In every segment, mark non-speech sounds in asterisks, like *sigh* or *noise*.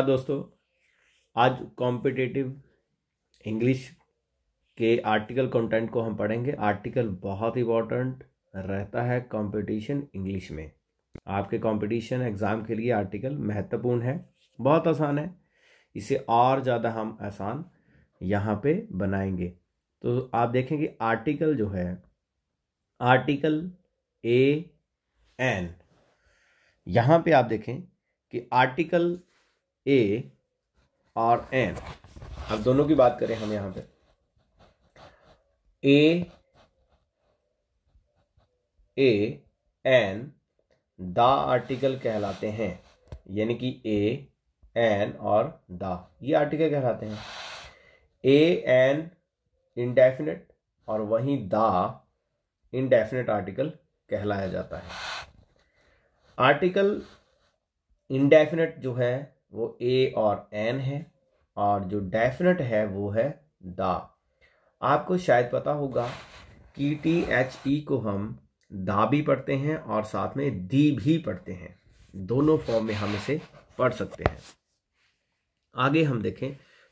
हाँ दोस्तों आज कॉम्पिटिटिव इंग्लिश के आर्टिकल कंटेंट को हम पढ़ेंगे आर्टिकल बहुत इंपॉर्टेंट रहता है कंपटीशन इंग्लिश में आपके कंपटीशन एग्ज़ाम के लिए आर्टिकल महत्वपूर्ण है बहुत आसान है इसे और ज़्यादा हम आसान यहाँ पे बनाएंगे तो आप देखेंगे आर्टिकल जो है आर्टिकल ए एन यहाँ पे आप देखें कि आर्टिकल ए और एन अब दोनों की बात करें हम यहां पे a a an the article कहलाते हैं यानी कि ए एन और द ये आर्टिकल कहलाते हैं ए एन इनडेफिनेट और वहीं द इनडेफिनेट आर्टिकल कहलाया जाता है आर्टिकल इनडेफिनेट जो है वो ए और एन है और जो डेफिनेट है वो है द आपको शायद पता होगा कि टी एच ई को हम दा भी पढ़ते हैं और साथ में दी भी पढ़ते हैं दोनों फॉर्म में हम इसे पढ़ सकते हैं आगे हम देखें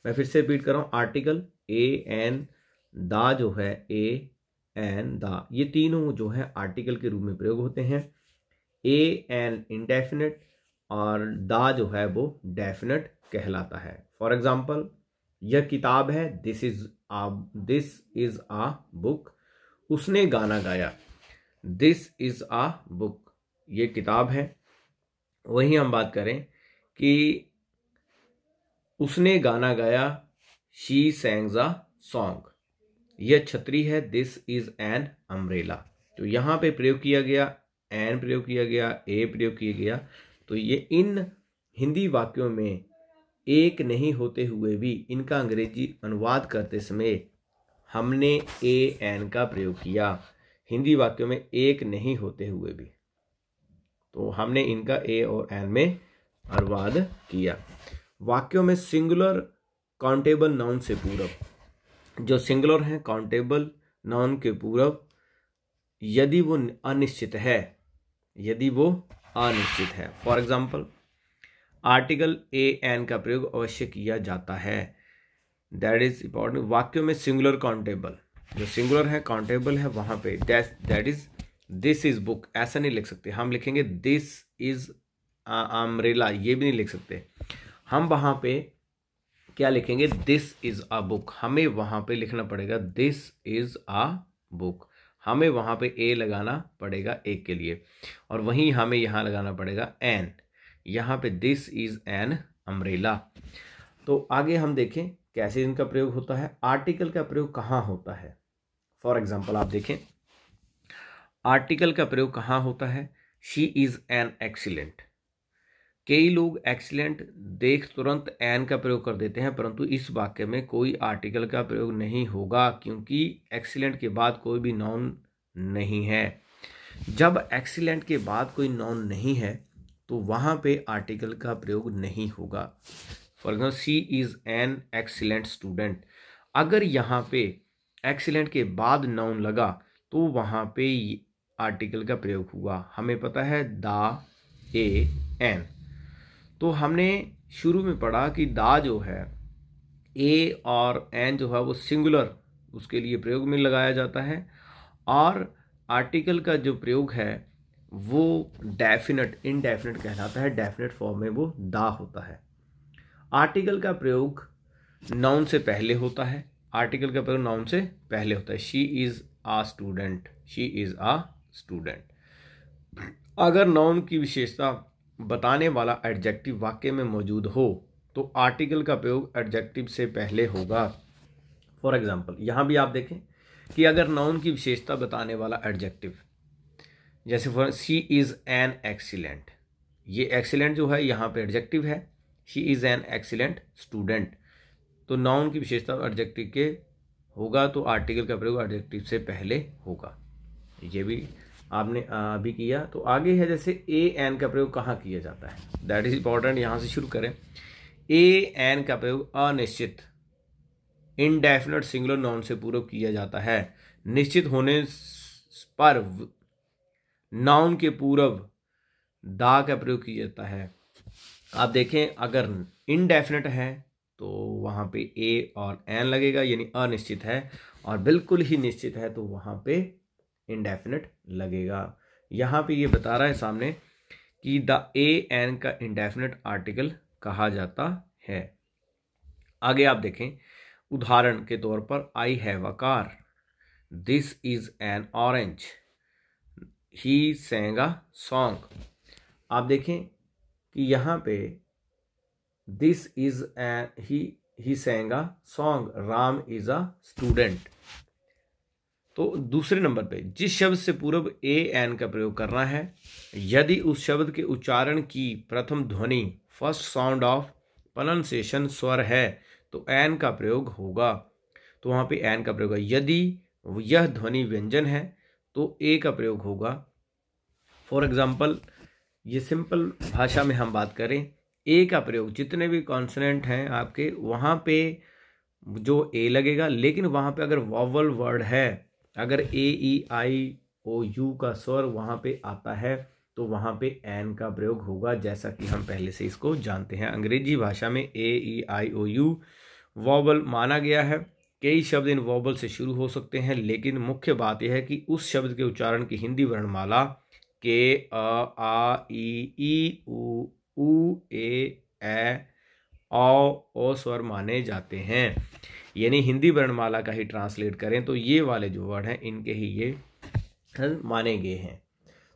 मैं फिर से रिपीट कर रहा हूँ आर्टिकल ए एन दा जो है ए एन दा ये तीनों जो है आर्टिकल के रूप में प्रयोग होते हैं ए एन इनडेफिनेट और दा जो है वो डेफिनेट कहलाता है फॉर एग्जाम्पल यह किताब है this is a this is a book उसने गाना गाया दिस इज आ बुक ये किताब है वही हम बात करें कि उसने गाना गाया शी सेंग्स अ सॉन्ग यह छतरी है दिस इज एन अम्ब्रेला तो यहां पे प्रयोग किया गया एन प्रयोग किया गया ए प्रयोग किया गया तो ये इन हिंदी वाक्यों में एक नहीं होते हुए भी इनका अंग्रेजी अनुवाद करते समय हमने ए एन का प्रयोग किया हिंदी वाक्यों में एक नहीं होते हुए भी तो हमने इनका ए और एन में अनुवाद किया वाक्यों में सिंगुलर काउंटेबल नाउन से पूरब जो सिंगुलर हैं काउंटेबल नाउन के पूरब यदि वो अनिश्चित है यदि वो अनिश्चित है for example article a an का प्रयोग अवश्य किया जाता है दैट इज इंपॉर्टेंट वाक्यों में सिंगुलर काउंटेबल जो सिंगुलर है काउंटेबल है वहाँ पे that is this is book ऐसा नहीं लिख सकते हम लिखेंगे दिस इज आमरेला ये भी नहीं लिख सकते हम वहां पे क्या लिखेंगे दिस इज अ बुक हमें वहां पे लिखना पड़ेगा दिस इज अ बुक हमें वहाँ पे ए लगाना पड़ेगा ए के लिए और वहीं हमें यहाँ लगाना पड़ेगा एन यहाँ पे दिस इज़ एन अम्ब्रेला तो आगे हम देखें कैसे इनका प्रयोग होता है आर्टिकल का प्रयोग कहाँ होता है फॉर एग्जाम्पल आप देखें आर्टिकल का प्रयोग कहाँ होता है शी इज़ एन एक्सीलेंट कई लोग एक्सीलेंट देख तुरंत एन का प्रयोग कर देते हैं परंतु इस वाक्य में कोई आर्टिकल का प्रयोग नहीं होगा क्योंकि एक्सीलेंट के बाद कोई भी नॉन नहीं है जब एक्सीलेंट के बाद कोई नॉन नहीं है तो वहाँ पे आर्टिकल का प्रयोग नहीं होगा for example she is an excellent student अगर यहाँ पे एक्सीलेंट के बाद नाउन लगा तो वहाँ पे आर्टिकल का प्रयोग हुआ हमें पता है द ए एन तो हमने शुरू में पढ़ा कि दा जो है ए और एन जो है वो सिंगुलर उसके लिए प्रयोग में लगाया जाता है और आर्टिकल का जो प्रयोग है वो डेफिनेट इनडेफिनेट कहलाता है डेफिनेट फॉर्म में वो दा होता है आर्टिकल का प्रयोग नाउन से पहले होता है आर्टिकल का प्रयोग नाउन से पहले होता है she is a student she is a student अगर नाउन की विशेषता बताने वाला एडजेक्टिव वाक्य में मौजूद हो तो आर्टिकल का प्रयोग एडजेक्टिव से पहले होगा फॉर एग्जाम्पल यहाँ भी आप देखें कि अगर नाउन की विशेषता बताने वाला एडजेक्टिव जैसे for she is an excellent ये एक्सीलेंट जो है यहाँ पे एडजेक्टिव है she is an excellent student तो नाउन की विशेषता एडजेक्टिव के होगा तो आर्टिकल का प्रयोग एडजेक्टिव से पहले होगा ये भी आपने अभी किया तो आगे है जैसे ए एन का प्रयोग कहाँ किया जाता है दैट इज इंपॉर्टेंट यहाँ से शुरू करें ए एन का प्रयोग अनिश्चित इनडेफिनेट सिंगुलर नाउन से पूर्व किया जाता है निश्चित होने पर नाउन के पूर्व दा का प्रयोग किया जाता है आप देखें अगर इनडेफिनेट है तो वहाँ पे ए और एन लगेगा यानी अनिश्चित है और बिल्कुल ही निश्चित है तो वहाँ पे इंडेफिनिट लगेगा यहाँ पे ये बता रहा है सामने कि द ए एन का इंडेफिनेट आर्टिकल कहा जाता है आगे आप देखें उदाहरण के तौर पर I have a car this is an orange he sang a song आप देखें कि यहाँ पे this is an he he sang a song Ram is a student तो दूसरे नंबर पे जिस शब्द से पूर्व ए एन का प्रयोग करना है यदि उस शब्द के उच्चारण की प्रथम ध्वनि फर्स्ट साउंड ऑफ पनंसेशन स्वर है तो एन का प्रयोग होगा तो वहाँ पे एन का प्रयोग होगा यदि यह ध्वनि व्यंजन है तो ए का प्रयोग होगा फॉर एग्जाम्पल ये सिंपल भाषा में हम बात करें ए का प्रयोग जितने भी कॉन्सनेंट हैं आपके वहाँ पे जो ए लगेगा लेकिन वहाँ पे अगर वॉवल वर्ड है अगर ए ई आई ओ यू का स्वर वहाँ पे आता है तो वहाँ पे एन का प्रयोग होगा जैसा कि हम पहले से इसको जानते हैं अंग्रेजी भाषा में ए ई आई ओ यू वॉबल माना गया है कई शब्द इन वॉबल से शुरू हो सकते हैं लेकिन मुख्य बात यह है कि उस शब्द के उच्चारण की हिंदी वर्णमाला के अ आ ई ई उ ऊ ए ओ स्वर माने जाते हैं यानी हिंदी वर्णमाला का ही ट्रांसलेट करें तो ये वाले जो वर्ड हैं इनके ही ये माने गए हैं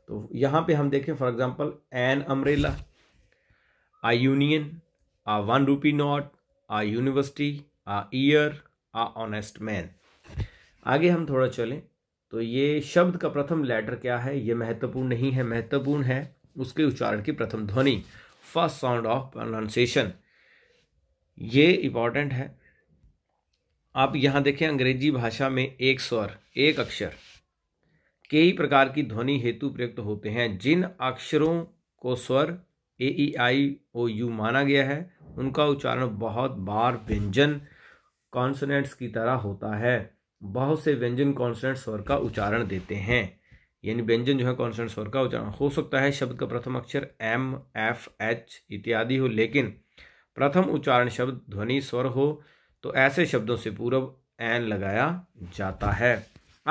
तो यहाँ पे हम देखें for example an umbrella a union a one rupee note a university a year a honest man आगे हम थोड़ा चलें तो ये शब्द का प्रथम लेटर क्या है ये महत्वपूर्ण नहीं है महत्वपूर्ण है उसके उच्चारण की प्रथम ध्वनि फर्स्ट साउंड ऑफ प्रोनाउंसिएशन ये इम्पॉर्टेंट है आप यहाँ देखें अंग्रेजी भाषा में एक स्वर एक अक्षर कई प्रकार की ध्वनि हेतु प्रयुक्त होते हैं जिन अक्षरों को स्वर ए ई आई ओ यू माना गया है उनका उच्चारण बहुत बार व्यंजन कॉन्सनेंट्स की तरह होता है बहुत से व्यंजन कॉन्सनेंट स्वर का उच्चारण देते हैं यानी व्यंजन जो है कॉन्सनेंट स्वर का उच्चारण हो सकता है शब्द का प्रथम अक्षर एम एफ एच इत्यादि हो लेकिन प्रथम उच्चारण शब्द ध्वनि स्वर हो तो ऐसे शब्दों से पूर्व एन लगाया जाता है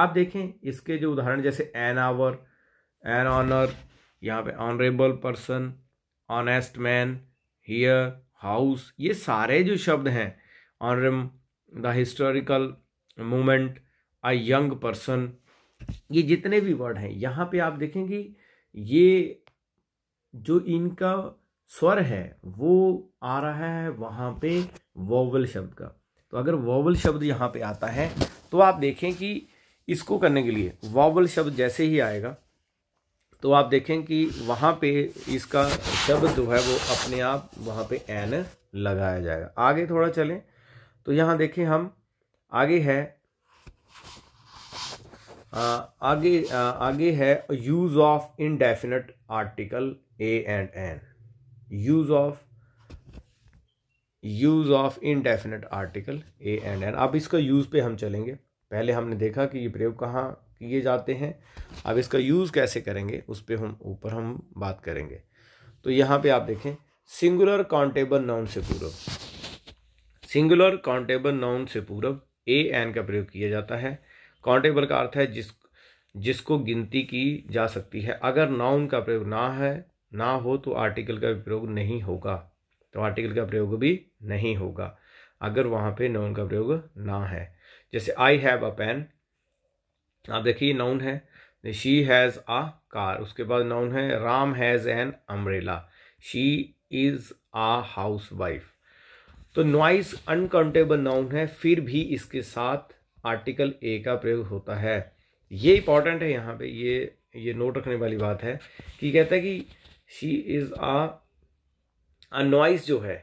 आप देखें इसके जो उदाहरण जैसे एन आवर एन ऑनर यहाँ पे honourable person honest man heir house ये सारे जो शब्द हैं honour the historical moment a young person ये जितने भी वर्ड हैं यहाँ पे आप देखेंगे ये जो इनका स्वर है वो आ रहा है वहाँ पे वोवल शब्द का तो अगर वॉवल शब्द यहाँ पे आता है तो आप देखें कि इसको करने के लिए वॉवल शब्द जैसे ही आएगा तो आप देखें कि वहाँ पे इसका शब्द जो है वो अपने आप वहाँ पे एन लगाया जाएगा आगे थोड़ा चलें तो यहाँ देखें हम आगे है आ, आगे आ, आगे है use of indefinite article a and an use of use of indefinite article a and an अब इसका यूज़ पे हम चलेंगे पहले हमने देखा कि ये प्रयोग कहाँ किए जाते हैं अब इसका यूज़ कैसे करेंगे उस पर हम ऊपर हम बात करेंगे तो यहाँ पे आप देखें सिंगुलर काउंटेबल नाउन से पूर्व सिंगुलर काउंटेबल नाउन से पूर्व ए एन का प्रयोग किया जाता है काउंटेबल का अर्थ है जिस जिसको गिनती की जा सकती है अगर नाउन का प्रयोग ना है ना हो तो आर्टिकल का भी प्रयोग नहीं होगा तो आर्टिकल का प्रयोग भी नहीं होगा अगर वहां पे नाउन का प्रयोग ना है जैसे आई हैव अ पेन आप देखिए नाउन है शी हैज़ अ कार उसके बाद नाउन है Ram has an umbrella she is a housewife तो नॉइस अनकाउंटेबल नाउन है फिर भी इसके साथ आर्टिकल ए का प्रयोग होता है ये इंपॉर्टेंट है यहाँ पे ये ये नोट रखने वाली बात है कि कहता है कि शी इज़ आ नॉइस जो है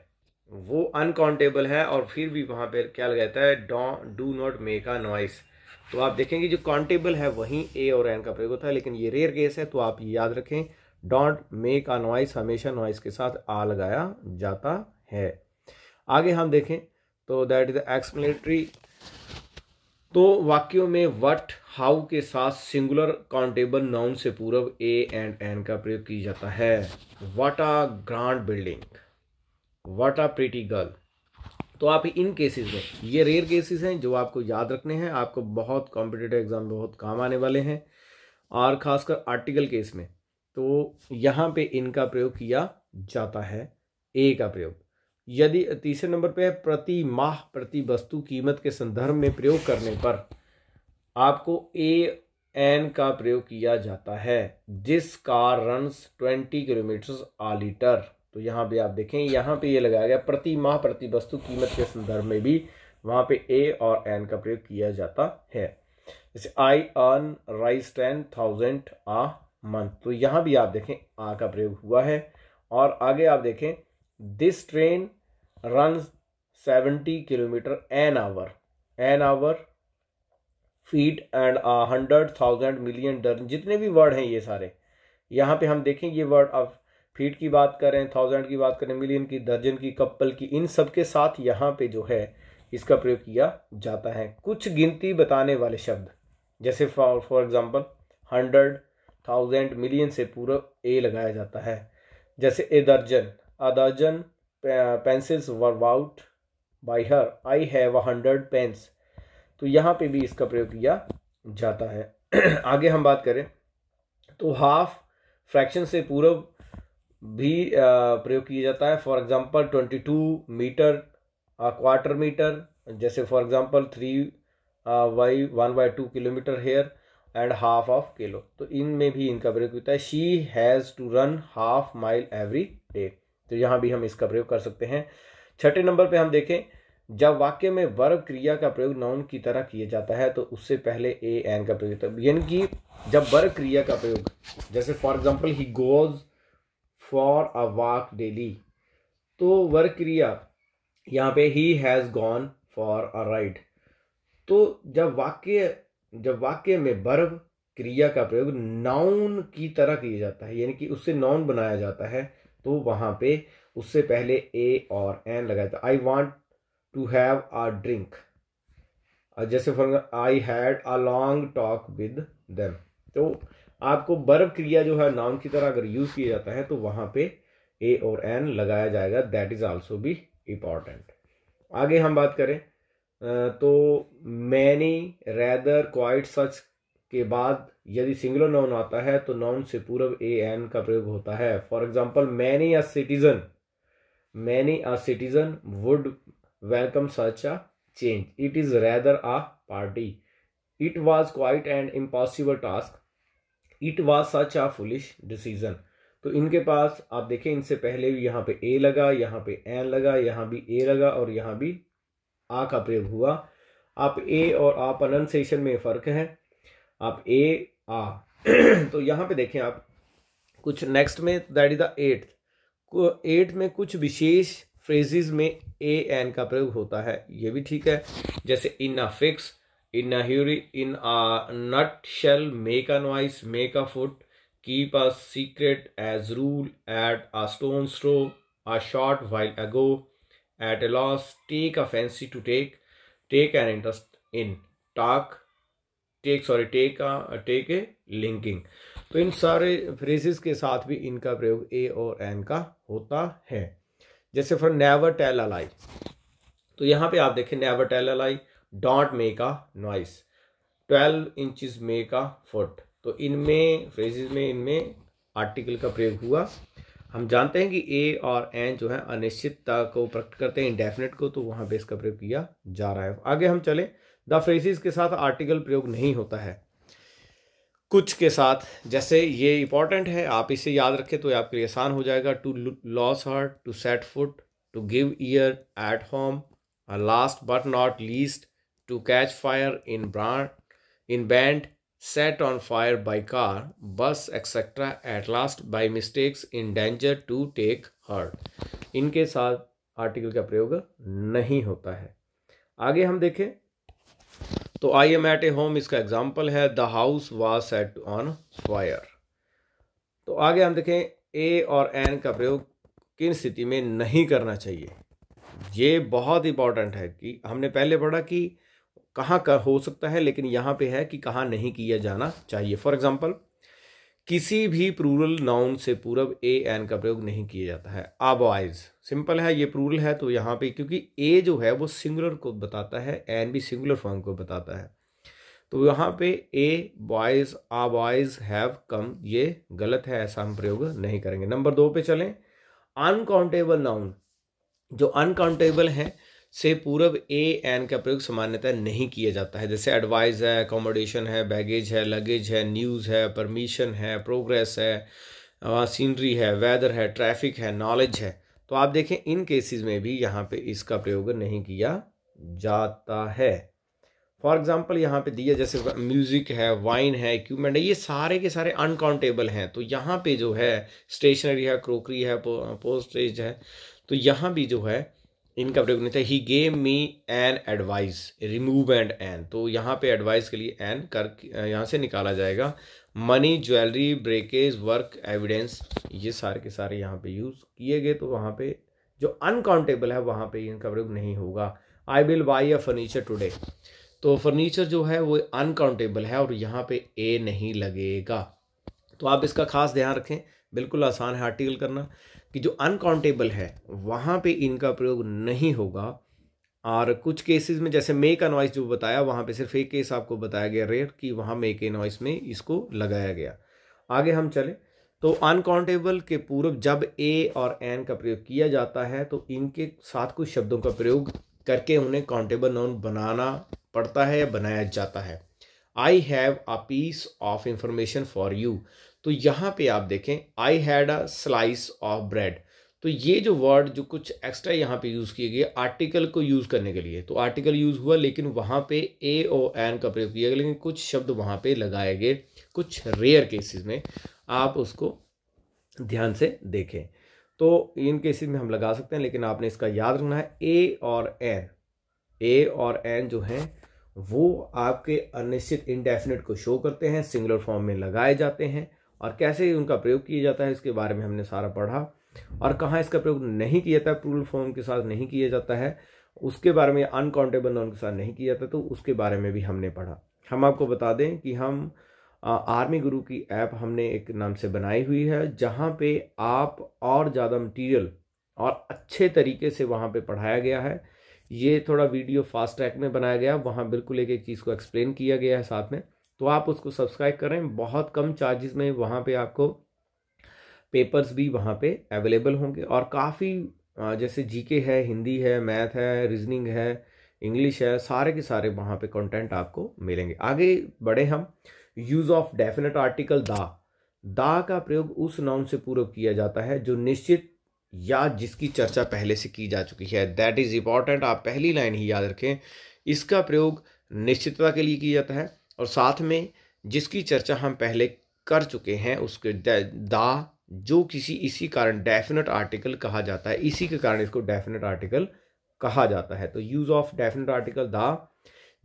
वो अनकाउंटेबल है और फिर भी वहाँ पर क्या लगाता है do do not make a noise तो आप देखेंगे जो काउंटेबल है वहीं ए और एन का प्रयोग होता है लेकिन ये रेयर केस है तो आप ये याद रखें डॉट मेक अ नॉइस हमेशा नॉइस के साथ आ लगाया जाता है आगे हम देखें तो दैट इज द एक्सप्लेनेटरी तो वाक्यों में वट हाउ के साथ सिंगुलर काउंटेबल नाउन से पूर्व ए एंड एन का प्रयोग किया जाता है what a grand building what a pretty girl तो आप इन केसेस में ये रेयर केसेस हैं जो आपको याद रखने हैं आपको बहुत कॉम्पिटेटिव एग्जाम में बहुत काम आने वाले हैं और ख़ासकर आर्टिकल केस में तो यहाँ पे इनका प्रयोग किया जाता है ए का प्रयोग यदि तीसरे नंबर पे है प्रति माह प्रति वस्तु कीमत के संदर्भ में प्रयोग करने पर आपको ए एन का प्रयोग किया जाता है जिस car run twenty kilometre a litre तो यहाँ पे आप देखें यहाँ पे ये यह लगाया गया प्रति माह प्रति वस्तु कीमत के संदर्भ में भी वहाँ पे ए और एन का प्रयोग किया जाता है जैसे I earn rice ten thousand a month तो यहाँ भी आप देखें आ का प्रयोग हुआ है और आगे आप देखें this train run 70 kilometre an hour an hour feet and hundred thousand million dozen जितने भी वर्ड हैं ये सारे यहाँ पे हम देखें ये वर्ड अब फीट की बात करें थाउजेंड की बात करें मिलियन की दर्जन की कपल की इन सब के साथ यहाँ पे जो है इसका प्रयोग किया जाता है कुछ गिनती बताने वाले शब्द जैसे for example hundred thousand million से पूरा ए लगाया जाता है जैसे a dozen a dozen pencils were bought by her I have a hundred pens तो यहाँ पे भी इसका प्रयोग किया जाता है *clears throat* आगे हम बात करें तो हाफ फ्रैक्शन से पूर्व भी प्रयोग किया जाता है for example twenty two metre quarter metre जैसे for example three by one by two kilometre year and half of kilo तो इनमें भी इनका प्रयोग होता है she has to run half mile every day तो यहाँ भी हम इसका प्रयोग कर सकते हैं छठे नंबर पे हम देखें जब वाक्य में वर्ग क्रिया का प्रयोग नाउन की तरह किया जाता है तो उससे पहले ए एन का प्रयोग यानी कि जब वर्ग क्रिया का प्रयोग जैसे for example he goes for a walk daily तो वर्ग क्रिया यहाँ पे he has gone for a ride तो जब वाक्य जब वाक्य में वर्ग क्रिया का प्रयोग नाउन की तरह किया जाता है यानी कि उससे नाउन बनाया जाता है तो वहां पे उससे पहले ए और एन लगाया था I want to have a drink जैसे for I had a long talk with them तो आपको बर्फ क्रिया जो है नाउन की तरह अगर यूज किया जाता है तो वहां पे ए और एन लगाया जाएगा दैट इज आल्सो भी इम्पॉर्टेंट आगे हम बात करें तो मैनी रेदर क्वाइट सच के बाद यदि सिंगुलर नाउन आता है तो नाउन से पूर्व ए एन का प्रयोग होता है for example many a citizen many a citizen would welcome such a change it is rather a party it was quite and impossible task it was such a foolish decision तो इनके पास आप देखें इनसे पहले भी यहाँ पे ए लगा यहाँ पे एन लगा यहाँ भी ए लगा और यहाँ भी आ का प्रयोग हुआ आप ए और आप अनंसेशन में फ़र्क है आप ए आ *clears throat* तो यहां पे देखें आप कुछ नेक्स्ट में that is the eighth eight में कुछ विशेष फ्रेजेस में ए एन का प्रयोग होता है ये भी ठीक है जैसे in a fix in a hurry in a nutshell make a noise make a foot keep a secret as rule at a stone's throw a short while ago at a loss take a fancy to take take an interest in talk take sorry take take a linking तो इन सारे phrases के साथ भी इनका प्रयोग ए और N का होता है जैसे for never tell a lie तो यहां पे आप देखें never tell a lie don't make a noise twelve inches make a foot तो इनमें फ्रेजेस में इनमें आर्टिकल का प्रयोग हुआ हम जानते हैं कि ए और एन जो है अनिश्चितता को प्रकट करते हैं इनडेफिनेट को तो वहां पे इसका प्रयोग किया जा रहा है आगे हम चलें द फ्रेसिस के साथ आर्टिकल प्रयोग नहीं होता है कुछ के साथ जैसे ये इंपॉर्टेंट है आप इसे याद रखें तो ये आपके लिए आसान हो जाएगा to lose heart to set foot to give ear at home last but not least to catch fire in brand in band set on fire by car bus etcetera at last by mistakes in danger to take hurt इनके साथ article का प्रयोग नहीं होता है आगे हम देखें तो I am at a home इसका एग्जाम्पल है the house was set on fire तो आगे हम देखें ए और एन का प्रयोग किन स्थिति में नहीं करना चाहिए ये बहुत इंपॉर्टेंट है कि हमने पहले पढ़ा कि कहाँ का हो सकता है लेकिन यहाँ पे है कि कहाँ नहीं किया जाना चाहिए फॉर एग्जाम्पल किसी भी प्रूरल नाउन से पूर्व ए एन का प्रयोग नहीं किया जाता है आबॉयज़ सिंपल है ये प्रूरल है तो यहाँ पे क्योंकि ए जो है वो सिंगुलर को बताता है एन भी सिंगुलर फॉर्म को बताता है तो यहाँ पे a boys a boys have come ये गलत है ऐसा हम प्रयोग नहीं करेंगे नंबर दो पे चलें अनकाउंटेबल नाउन जो अनकाउंटेबल हैं से पूर्व ए एन का प्रयोग सामान्यतः नहीं किया जाता है जैसे एडवाइज है अकोमोडेशन है बैगेज है लगेज है न्यूज़ है परमिशन है प्रोग्रेस है सीनरी uh, है वेदर है ट्रैफिक है नॉलेज है तो आप देखें इन केसेस में भी यहाँ पे इसका प्रयोग नहीं किया जाता है फॉर एग्जाम्पल यहाँ पे दिया जैसे म्यूज़िक है वाइन है इक्यूबमेंट है ये सारे के सारे अनकाउंटेबल हैं तो यहाँ पे जो है स्टेशनरी है क्रोकरी है पोस्टेज है तो यहाँ भी जो है इनका प्रयोग नहीं था he gave me an advice remove and an तो यहाँ पे एडवाइस के लिए एन कर यहाँ से निकाला जाएगा money jewellery breakage work evidence ये सारे के सारे यहाँ पे यूज़ किए गए तो वहाँ पे जो अनकाउंटेबल है वहाँ पे इनका प्रयोग नहीं होगा I will buy a furniture today तो फर्नीचर जो है वो अनकाउंटेबल है और यहाँ पे ए नहीं लगेगा तो आप इसका खास ध्यान रखें बिल्कुल आसान है आर्टिकल करना कि जो अनकाउंटेबल है वहाँ पे इनका प्रयोग नहीं होगा और कुछ केसेस में जैसे मेक का नॉइस जो बताया वहाँ पे सिर्फ एक केस आपको बताया गया रेयर कि वहाँ मेक के नॉइस में इसको लगाया गया आगे हम चले तो अनकाउंटेबल के पूर्व जब ए और एन का प्रयोग किया जाता है तो इनके साथ कुछ शब्दों का प्रयोग करके उन्हें काउंटेबल नाउन बनाना पड़ता है या बनाया जाता है I have a piece of information for you तो यहाँ पे आप देखें I had a slice of bread तो ये जो वर्ड जो कुछ एक्स्ट्रा यहाँ पे यूज़ किए गए आर्टिकल को यूज़ करने के लिए तो आर्टिकल यूज़ हुआ लेकिन वहाँ पे ए ओ एन का प्रयोग किया गया लेकिन कुछ शब्द वहाँ पे लगाए गए कुछ रेयर केसेस में आप उसको ध्यान से देखें तो इन केसेस में हम लगा सकते हैं लेकिन आपने इसका याद रखना है ए और एन ए और एन जो हैं वो आपके अनिश्चित इनडेफिनेट को शो करते हैं सिंगुलर फॉर्म में लगाए जाते हैं और कैसे उनका प्रयोग किया जाता है इसके बारे में हमने सारा पढ़ा और कहाँ इसका प्रयोग नहीं किया जाता प्रूल फॉर्म के साथ नहीं किया जाता है उसके बारे में अनकाउंटेबल नाउन के साथ नहीं किया जाता तो उसके बारे में भी हमने पढ़ा हम आपको बता दें कि हम आर्मी गुरु की ऐप हमने एक नाम से बनाई हुई है जहाँ पे आप और ज़्यादा मटेरियल और अच्छे तरीके से वहाँ पे पढ़ाया गया है ये थोड़ा वीडियो फास्ट ट्रैक में बनाया गया वहाँ बिल्कुल एक एक चीज़ को एक्सप्लेन किया गया है साथ में तो आप उसको सब्सक्राइब करें बहुत कम चार्जेस में वहाँ पे आपको पेपर्स भी वहाँ पे अवेलेबल होंगे और काफ़ी जैसे जीके है हिंदी है मैथ है रीजनिंग है इंग्लिश है सारे के सारे वहाँ पे कंटेंट आपको मिलेंगे आगे बढ़े हम यूज़ ऑफ डेफिनेट आर्टिकल दा दा का प्रयोग उस नाउन से पूर्व किया जाता है जो निश्चित या जिसकी चर्चा पहले से की जा चुकी है दैट इज़ इम्पॉर्टेंट आप पहली लाइन ही याद रखें इसका प्रयोग निश्चितता के लिए किया जाता है और साथ में जिसकी चर्चा हम पहले कर चुके हैं उसके दा जो किसी इसी कारण डेफिनेट आर्टिकल कहा जाता है इसी के कारण इसको डेफिनेट आर्टिकल कहा जाता है तो यूज़ ऑफ डेफिनेट आर्टिकल दा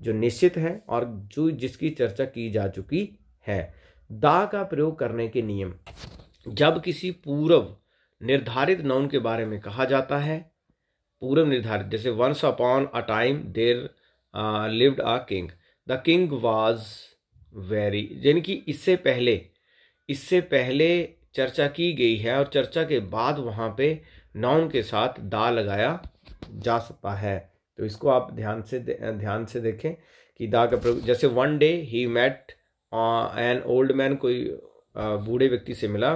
जो निश्चित है और जो जिसकी चर्चा की जा चुकी है दा का प्रयोग करने के नियम जब किसी पूर्व निर्धारित नाउन के बारे में कहा जाता है पूर्व निर्धारित जैसे once upon a time there lived a king the king was very यानी कि इससे पहले इससे पहले चर्चा की गई है और चर्चा के बाद वहाँ पे नाउन के साथ दा लगाया जा सकता है तो इसको आप ध्यान से ध्यान से देखें कि दा का प्रयोग जैसे one day he met an old man कोई uh, बूढ़े व्यक्ति से मिला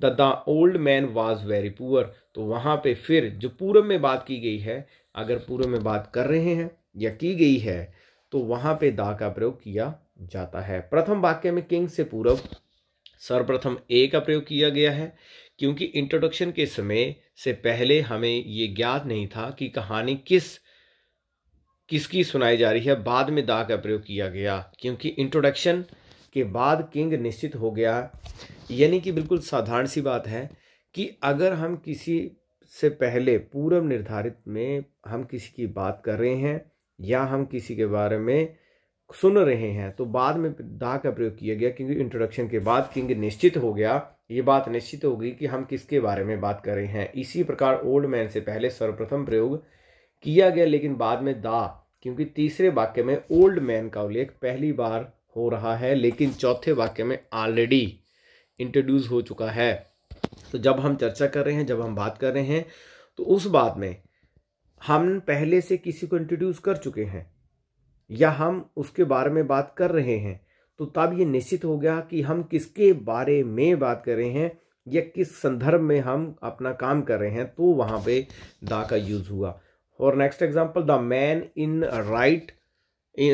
the the old man was very poor तो वहाँ पे फिर जो पूर्व में बात की गई है अगर पूर्व में बात कर रहे हैं या की गई है तो वहाँ पे दा का प्रयोग किया जाता है प्रथम वाक्य में किंग से पूर्व सर्वप्रथम ए का प्रयोग किया गया है क्योंकि इंट्रोडक्शन के समय से पहले हमें ये ज्ञात नहीं था कि कहानी किस किसकी सुनाई जा रही है बाद में दा का प्रयोग किया गया क्योंकि इंट्रोडक्शन के बाद किंग निश्चित हो गया यानी कि बिल्कुल साधारण सी बात है कि अगर हम किसी से पहले पूर्व निर्धारित में हम किसी की बात कर रहे हैं या हम किसी के बारे में सुन रहे हैं तो बाद में दा का प्रयोग किया गया क्योंकि इंट्रोडक्शन के बाद किंग निश्चित हो गया ये बात निश्चित होगी कि हम किसके बारे में बात कर रहे हैं इसी प्रकार ओल्ड मैन से पहले सर्वप्रथम प्रयोग किया गया लेकिन बाद में दा क्योंकि तीसरे वाक्य में ओल्ड मैन का उल्लेख पहली बार हो रहा है लेकिन चौथे वाक्य में ऑलरेडी इंट्रोड्यूस हो चुका है तो जब हम चर्चा कर रहे हैं जब हम बात कर रहे हैं तो उस बात में हम पहले से किसी को इंट्रोड्यूस कर चुके हैं या हम उसके बारे में बात कर रहे हैं तो तब ये निश्चित हो गया कि हम किसके बारे में बात कर रहे हैं या किस संदर्भ में हम अपना काम कर रहे हैं तो वहाँ पे दा का यूज़ हुआ और next example the man in right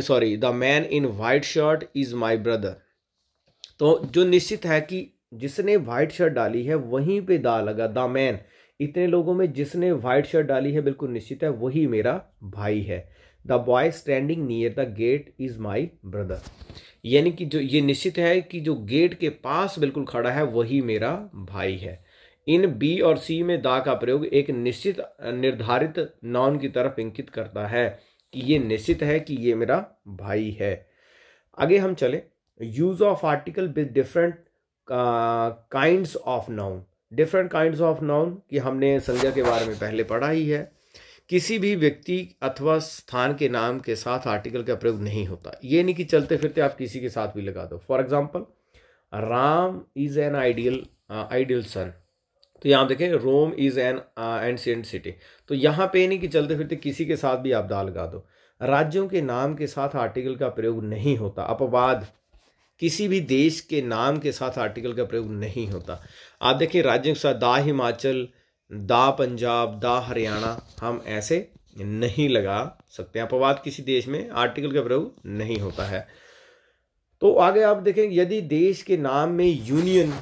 sorry the man in white shirt is my brother तो जो निश्चित है कि जिसने वाइट शर्ट डाली है वहीं पे दा लगा द मैन इतने लोगों में जिसने वाइट शर्ट डाली है बिल्कुल निश्चित है वही मेरा भाई है the boy standing near the gate is my brother यानी कि जो ये निश्चित है कि जो गेट के पास बिल्कुल खड़ा है वही मेरा भाई है इन बी और सी में दा का प्रयोग एक निश्चित निर्धारित नाउन की तरफ इंकित करता है कि ये निश्चित है कि ये मेरा भाई है आगे हम चले use of article with different kinds of noun different kind of noun कि हमने संज्ञा के बारे में पहले पढ़ा ही है किसी भी व्यक्ति अथवा स्थान के नाम के साथ आर्टिकल का प्रयोग नहीं होता ये नहीं कि चलते फिरते आप किसी के साथ भी लगा दो for example Ram is an ideal ideal son तो यहाँ देखें Rome is an ancient city तो यहाँ पे नहीं कि चलते फिरते किसी के साथ भी आप दाल लगा दो राज्यों के नाम के साथ आर्टिकल का प्रयोग नहीं होता अपवाद किसी भी देश के नाम के साथ आर्टिकल का प्रयोग नहीं होता आप देखिए राज्यों के साथ दा हिमाचल दा पंजाब दा हरियाणा हम ऐसे नहीं लगा सकते अपवाद किसी देश में आर्टिकल का प्रयोग नहीं होता है तो आगे आप देखें यदि देश के नाम में यूनियन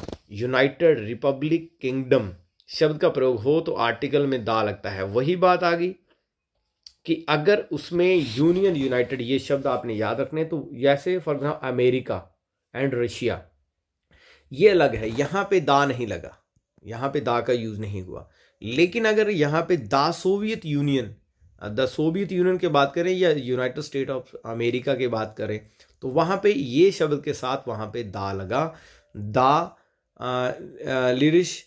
यूनाइटेड रिपब्लिक किंगडम शब्द का प्रयोग हो तो आर्टिकल में दा लगता है वही बात आ गई कि अगर उसमें यूनियन यूनाइटेड ये शब्द आपने याद रखने तो जैसे for example America and Russia ये अलग है यहाँ पे दा नहीं लगा यहाँ पे दा का यूज़ नहीं हुआ लेकिन अगर यहाँ पे the Soviet Union the Soviet Union की बात करें या यूनाइटेड स्टेट ऑफ अमेरिका के बात करें तो वहाँ पे ये शब्द के साथ वहाँ पे दा लगा दा लिरिश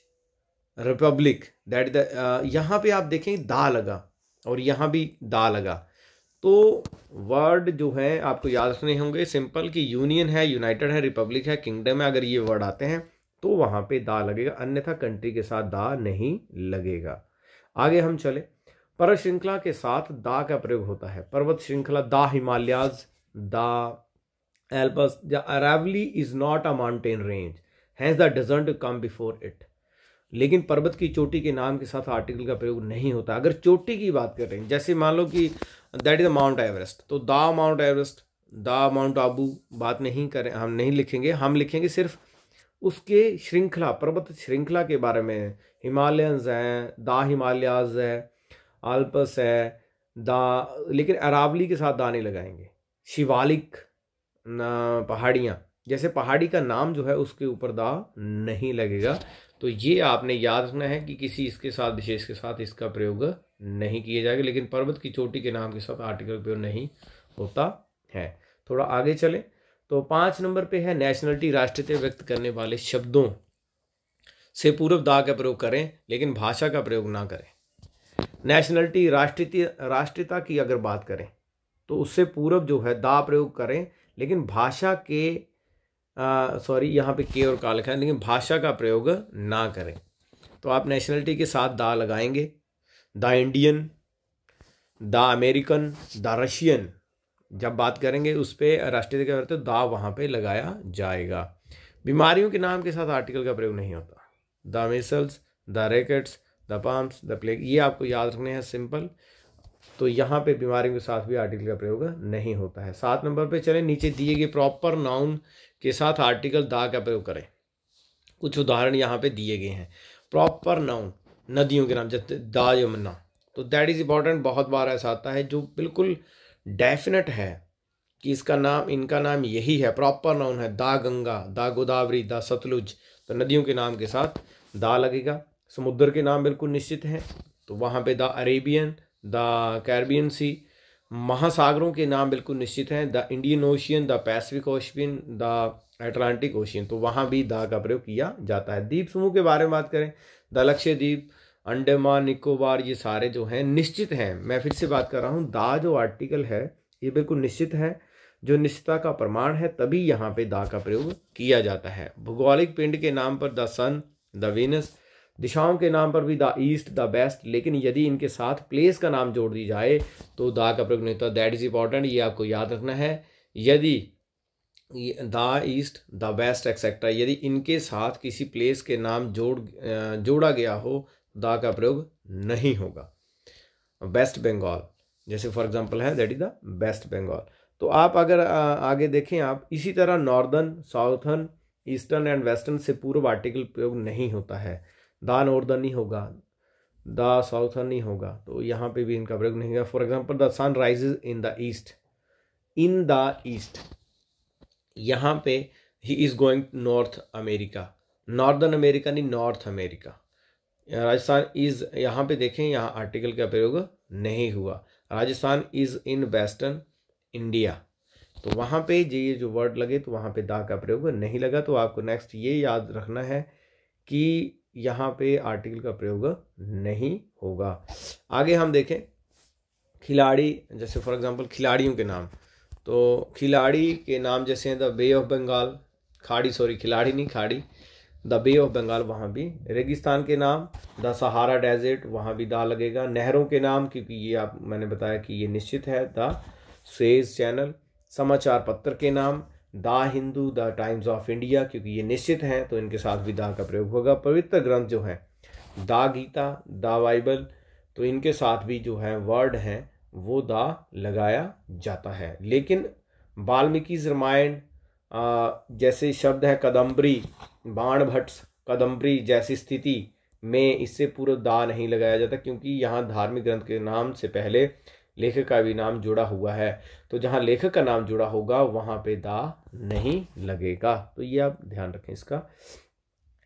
रिपब्लिक दैट द यहाँ पे आप देखें दा लगा और यहाँ भी दा लगा तो वर्ड जो है आपको याद रखने होंगे सिंपल कि यूनियन है यूनाइटेड है रिपब्लिक है किंगडम है अगर ये वर्ड आते हैं तो वहां पे दा लगेगा अन्यथा कंट्री के साथ दा नहीं लगेगा आगे हम चले पर्वत श्रृंखला के साथ दा का प्रयोग होता है पर्वत श्रृंखला दा हिमालयाज दा एल्पस या Aravalli is not a mountain range has the doesn't come before it लेकिन पर्वत की चोटी के नाम के साथ आर्टिकल का प्रयोग नहीं होता अगर चोटी की बात करें जैसे मान लो कि that is the Mount Everest तो the Mount Everest the Mount Abu बात नहीं करें हम नहीं लिखेंगे हम लिखेंगे सिर्फ उसके श्रृंखला पर्वत श्रृंखला के बारे में है हिमालयंस हैं दा हिमालयाज है आल्पस है दा लेकिन अरावली के साथ दाने लगाएंगे शिवालिक पहाड़ियाँ जैसे पहाड़ी का नाम जो है उसके ऊपर दा नहीं लगेगा तो ये आपने याद रखना है कि किसी इसके साथ विशेष के साथ इसका प्रयोग नहीं किया जाएगा लेकिन पर्वत की चोटी के नाम के साथ आर्टिकल प्रयोग नहीं होता है थोड़ा आगे चलें तो पाँच नंबर पे है नेशनलिटी राष्ट्रीयता व्यक्त करने वाले शब्दों से पूर्व दा का प्रयोग करें लेकिन भाषा का प्रयोग ना करें नेशनलिटी राष्ट्रीय राष्ट्रीयता की अगर बात करें तो उससे पूर्व जो है दा प्रयोग करें लेकिन भाषा के सॉरी यहाँ पे के और का लिखा है लेकिन भाषा का प्रयोग ना करें तो आप नेशनलिटी के साथ दा लगाएंगे the Indian the American the Russian जब बात करेंगे उस पर राष्ट्रीय क्या करते तो दा वहाँ पर लगाया जाएगा बीमारियों के नाम के साथ आर्टिकल का प्रयोग नहीं होता the measles the rickets the palms the plague ये आपको याद रखने हैं सिंपल तो यहाँ पे बीमारियों के साथ भी आर्टिकल का प्रयोग नहीं होता है सात नंबर पे चले नीचे दिए गए प्रॉपर नाउन के साथ आर्टिकल दा का प्रयोग करें कुछ उदाहरण यहाँ पे दिए गए हैं प्रॉपर नाउन नदियों के नाम जैसे दा यमुना तो दैट इज़ इंपॉर्टेंट बहुत बार ऐसा आता है जो बिल्कुल डेफिनेट है कि इसका नाम इनका नाम यही है प्रॉपर नाउन है दा गंगा दा गोदावरी दा सतलुज तो नदियों के नाम के साथ दा लगेगा समुद्र के नाम बिल्कुल निश्चित हैं तो वहाँ पे the Arabian the Caribbean Sea महासागरों के नाम बिल्कुल निश्चित हैं the Indian Ocean the Pacific Ocean the Atlantic Ocean तो वहाँ भी दा का प्रयोग किया जाता है द्वीप समूह के बारे में बात करें द लक्ष्य द्वीप अंडमान निकोबार ये सारे जो हैं निश्चित हैं मैं फिर से बात कर रहा हूँ दा जो आर्टिकल है ये बिल्कुल निश्चित है जो निश्चितता का प्रमाण है तभी यहाँ पे दा का प्रयोग किया जाता है भौगोलिक पिंड के नाम पर द सन द वीनस दिशाओं के नाम पर भी द ईस्ट द बेस्ट लेकिन यदि इनके साथ प्लेस का नाम जोड़ दी जाए तो दा का प्रयोग नहीं होता दैट इज़ इंपॉर्टेंट ये आपको याद रखना है यदि the east the west etcetera यदि इनके साथ किसी प्लेस के नाम जोड़ जोड़ा गया हो द का प्रयोग नहीं होगा वेस्ट बंगाल जैसे फॉर एग्जांपल है that is the West Bengal तो आप अगर आगे देखें आप इसी तरह northern southern eastern and western से पूर्व आर्टिकल प्रयोग नहीं होता है द नॉर्दर्न ही होगा द साउथर्न ही होगा तो यहाँ पे भी इनका प्रयोग नहीं होगा for example the sun rises in the east in the east यहाँ पे he is going North America northern America नहीं नॉर्थ अमेरिका राजस्थान इज यहाँ पे देखें यहाँ आर्टिकल का प्रयोग नहीं हुआ Rajasthan is in western India तो वहाँ पे ये जो वर्ड लगे तो वहाँ पे दा का प्रयोग नहीं लगा तो आपको नेक्स्ट ये याद रखना है कि यहाँ पे आर्टिकल का प्रयोग नहीं होगा आगे हम देखें खिलाड़ी जैसे फॉर एग्जांपल खिलाड़ियों के नाम तो खिलाड़ी के नाम जैसे हैं द बे ऑफ बंगाल खाड़ी सॉरी खिलाड़ी नहीं खाड़ी द बे ऑफ बंगाल वहाँ भी रेगिस्तान के नाम द सहारा डेजर्ट वहाँ भी दा लगेगा नहरों के नाम क्योंकि ये आप मैंने बताया कि ये निश्चित है द सेज चैनल समाचार पत्र के नाम the Hindu the Times of India क्योंकि ये निश्चित हैं तो इनके साथ भी दा का प्रयोग होगा पवित्र ग्रंथ जो है द गीता द बाइबल तो इनके साथ भी जो है वर्ड हैं वो दा लगाया जाता है लेकिन वाल्मीकि रामायण जैसे शब्द है कदम्बरी बाण भट्ट कदम्बरी जैसी स्थिति में इससे पूरा दा नहीं लगाया जाता क्योंकि यहाँ धार्मिक ग्रंथ के नाम से पहले लेखक का भी नाम जुड़ा हुआ है तो जहाँ लेखक का नाम जुड़ा होगा वहाँ पे दा नहीं लगेगा तो ये आप ध्यान रखें इसका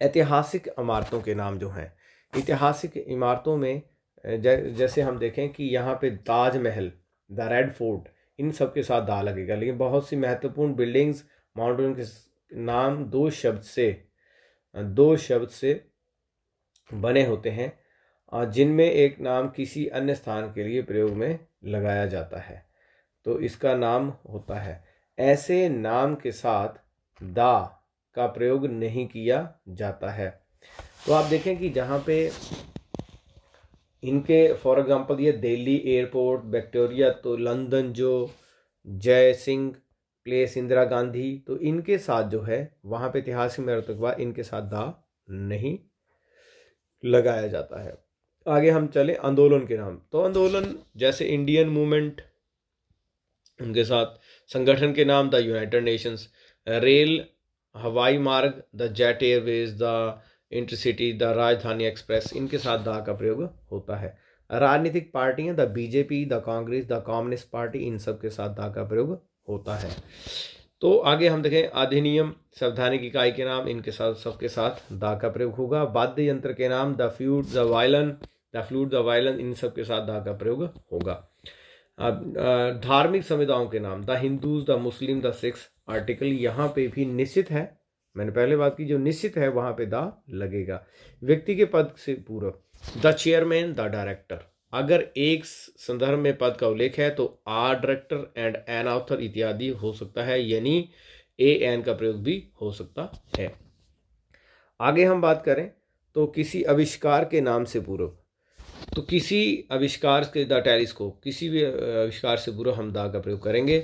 ऐतिहासिक इमारतों के नाम जो हैं ऐतिहासिक इमारतों में जैसे हम देखें कि यहाँ पे ताजमहल द रेड फोर्ट इन सब के साथ दा लगेगा लेकिन बहुत सी महत्वपूर्ण बिल्डिंग्स माउंटेन के नाम दो शब्द से दो शब्द से बने होते हैं और जिनमें एक नाम किसी अन्य स्थान के लिए प्रयोग में लगाया जाता है तो इसका नाम होता है ऐसे नाम के साथ दा का प्रयोग नहीं किया जाता है तो आप देखें कि जहाँ पे इनके फॉर एग्जांपल ये दिल्ली एयरपोर्ट बैक्टोरिया तो लंदन जो जय सिंह प्लेस इंदिरा गांधी तो इनके साथ जो है वहाँ पे इतिहास में रतकबा इनके साथ दा नहीं लगाया जाता है आगे हम चले आंदोलन के नाम तो आंदोलन जैसे इंडियन मूवमेंट उनके साथ संगठन के नाम द यूनाइटेड नेशंस रेल हवाई मार्ग the Jet Airways the Intercity the Rajdhani Express इनके साथ दा का प्रयोग होता है राजनीतिक पार्टियां the BJP the Congress the Communist Party इन सब के साथ दा का प्रयोग होता है तो आगे हम देखें अधिनियम संवैधानिक इकाई के नाम इनके साथ सबके साथ दा का प्रयोग होगा वाद्य यंत्र के नाम the flute the violin the flute the violin इन सब के साथ दा का प्रयोग होगा धार्मिक संविधाओं के नाम the Hindus the Muslim the Sikhs article यहाँ पे भी निश्चित है मैंने पहले बात की जो निश्चित है वहां पे दा लगेगा व्यक्ति के पद से पूर्व द चेयरमैन द डायरेक्टर अगर एक संदर्भ में पद का उल्लेख है तो or director and an author इत्यादि हो सकता है यानी ए एन का प्रयोग भी हो सकता है आगे हम बात करें तो किसी आविष्कार के नाम से पूर्व तो किसी आविष्कार के द टेलीस्कोप किसी भी अविष्कार से पूर्व हम दा का प्रयोग करेंगे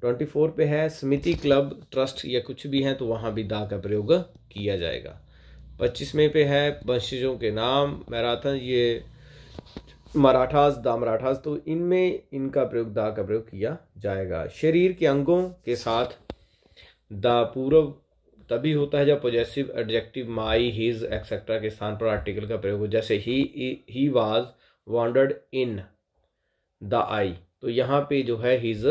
ट्वेंटी फोर पे है समिति क्लब ट्रस्ट या कुछ भी है तो वहाँ भी दा का प्रयोग किया जाएगा पच्चीसवें पे है वंशजों के नाम मैराथन ये मराठास दा मराठास तो इनमें इनका प्रयोग दा का प्रयोग किया जाएगा शरीर के अंगों के साथ दा पूर्व तभी होता है जब possessive adjective my his etcetera के स्थान पर आर्टिकल का प्रयोग हो जैसे he he was wounded in the eye तो यहाँ पे जो है हिज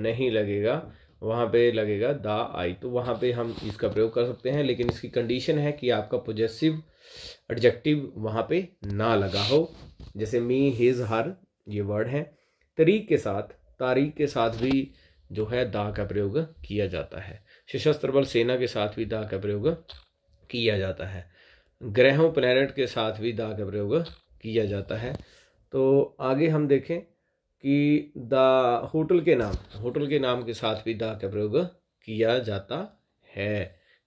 नहीं लगेगा वहाँ पे लगेगा द आई तो वहाँ पे हम इसका प्रयोग कर सकते हैं लेकिन इसकी कंडीशन है कि आपका पोजेसिव एडजेक्टिव वहाँ पे ना लगा हो जैसे मी हिज हर ये वर्ड है तरीक के साथ तारीख के साथ भी जो है दा का प्रयोग किया जाता है सशस्त्र बल सेना के साथ भी दा का प्रयोग किया जाता है ग्रहों प्लैनेट के साथ भी दा का प्रयोग किया जाता है तो आगे हम देखें कि द होटल के नाम होटल के नाम के साथ भी द का प्रयोग किया जाता है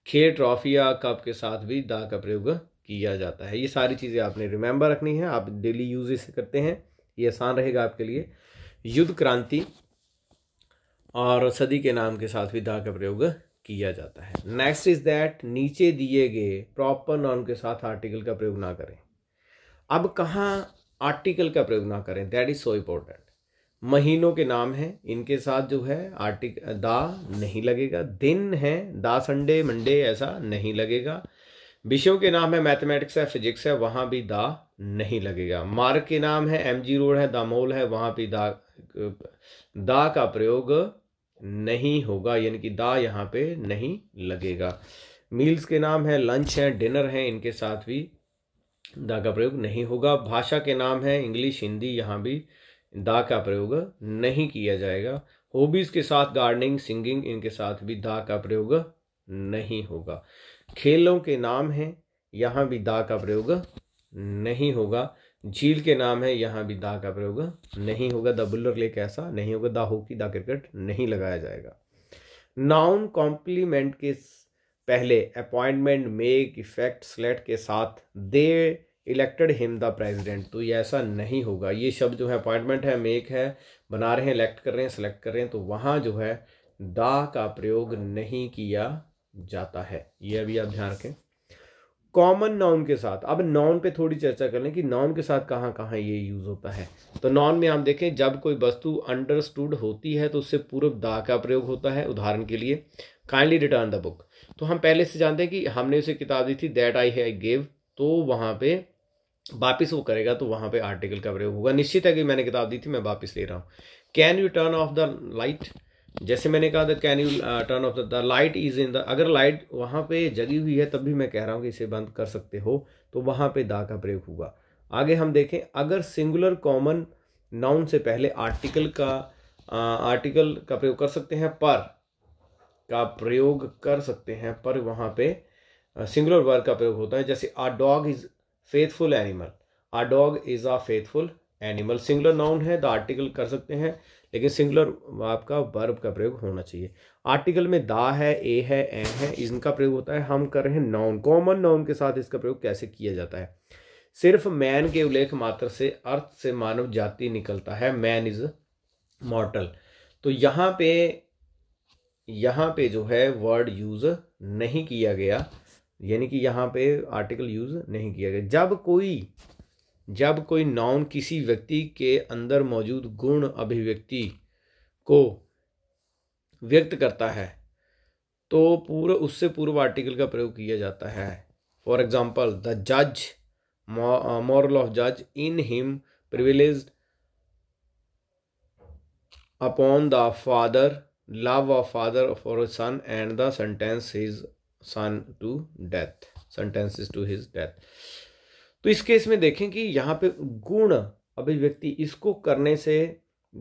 खेल ट्रॉफी या कप के साथ भी द का प्रयोग किया जाता है ये सारी चीज़ें आपने रिमेंबर रखनी है आप डेली यूज इसे करते हैं ये आसान रहेगा आपके लिए युद्ध क्रांति और सदी के नाम के साथ भी दा का प्रयोग किया जाता है नेक्स्ट इज दैट नीचे दिए गए प्रॉपर नॉन के साथ आर्टिकल का प्रयोग ना करें अब कहाँ आर्टिकल का प्रयोग ना करें दैट इज सो इम्पोर्टेंट महीनों के नाम हैं इनके साथ जो है आर्टिक दा नहीं लगेगा दिन है दा संडे मंडे ऐसा नहीं लगेगा विषयों के नाम है मैथमेटिक्स है फिजिक्स है वहाँ भी दा नहीं लगेगा मार्ग के नाम है एम जी रोड है दामोल है वहाँ भी दा दा का प्रयोग नहीं होगा यानी कि दा यहाँ पे नहीं लगेगा मील्स के नाम है लंच है डिनर है इनके साथ भी दा का प्रयोग नहीं होगा भाषा के नाम है इंग्लिश हिंदी यहाँ भी दा का प्रयोग नहीं किया जाएगा होबीज के साथ गार्डनिंग सिंगिंग इनके साथ भी दा का प्रयोग नहीं होगा खेलों के नाम हैं यहाँ भी दा का प्रयोग नहीं होगा झील के नाम है यहाँ भी दा का प्रयोग नहीं होगा द बुल्लर लेक ऐसा नहीं होगा द हॉकी द क्रिकेट नहीं लगाया जाएगा नाउन कॉम्प्लीमेंट के पहले अपॉइंटमेंट मेक इफेक्ट स्लेट के साथ they elected him the president तो ये ऐसा नहीं होगा ये शब्द जो है अपॉइंटमेंट है मेक है बना रहे हैं इलेक्ट कर रहे हैं सेलेक्ट कर रहे हैं तो वहाँ जो है दा का प्रयोग नहीं किया जाता है ये अभी आप ध्यान रखें कॉमन नाउन के साथ अब नॉन पे थोड़ी चर्चा कर लें कि नॉन के साथ कहाँ कहाँ ये यूज़ होता है तो नॉन में आप देखें जब कोई वस्तु अंडरस्टूड होती है तो उससे पूर्व दा का प्रयोग होता है उदाहरण के लिए काइंडली रिटर्न द बुक तो हम पहले से जानते हैं कि हमने उसे किताब दी थी दैट आई है आई गेव तो वहाँ पे वापिस वो करेगा तो वहाँ पे आर्टिकल कवरेज होगा निश्चित है कि मैंने किताब दी थी मैं वापस ले रहा हूँ can you turn off the light जैसे मैंने कहा था can you turn off the light is in the अगर लाइट वहाँ पे जगी हुई है तब भी मैं कह रहा हूँ कि इसे बंद कर सकते हो तो वहाँ पे दा का प्रयोग होगा आगे हम देखें अगर सिंगुलर कॉमन नाउन से पहले आर्टिकल का आ, uh, आर्टिकल का प्रयोग कर सकते हैं पर का प्रयोग कर सकते हैं पर वहाँ पे सिंगुलर uh, वर्ग का प्रयोग होता है जैसे a dog is faithful animal a dog is a faithful animal singular noun है द आर्टिकल कर सकते हैं लेकिन सिंगुलर आपका वर्ब का प्रयोग होना चाहिए आर्टिकल में दा है ए है एन है इनका प्रयोग होता है हम कर रहे हैं नाउन कॉमन नाउन के साथ इसका प्रयोग कैसे किया जाता है सिर्फ मैन के उल्लेख मात्र से अर्थ से मानव जाति निकलता है मैन इज मॉर्टल तो यहाँ पे यहाँ पे जो है वर्ड यूज नहीं किया गया यानी कि यहाँ पे आर्टिकल यूज़ नहीं किया गया जब कोई जब कोई नाउन किसी व्यक्ति के अंदर मौजूद गुण अभिव्यक्ति को व्यक्त करता है तो पूर्व उससे पूर्व आर्टिकल का प्रयोग किया जाता है फॉर एग्जाम्पल द जज मॉरल ऑफ जज in him privilege upon the father love of father for sun and the sentence is sun to death sentences to his death तो इस केस में देखें कि यहाँ पे गुण अभिव्यक्ति इसको करने से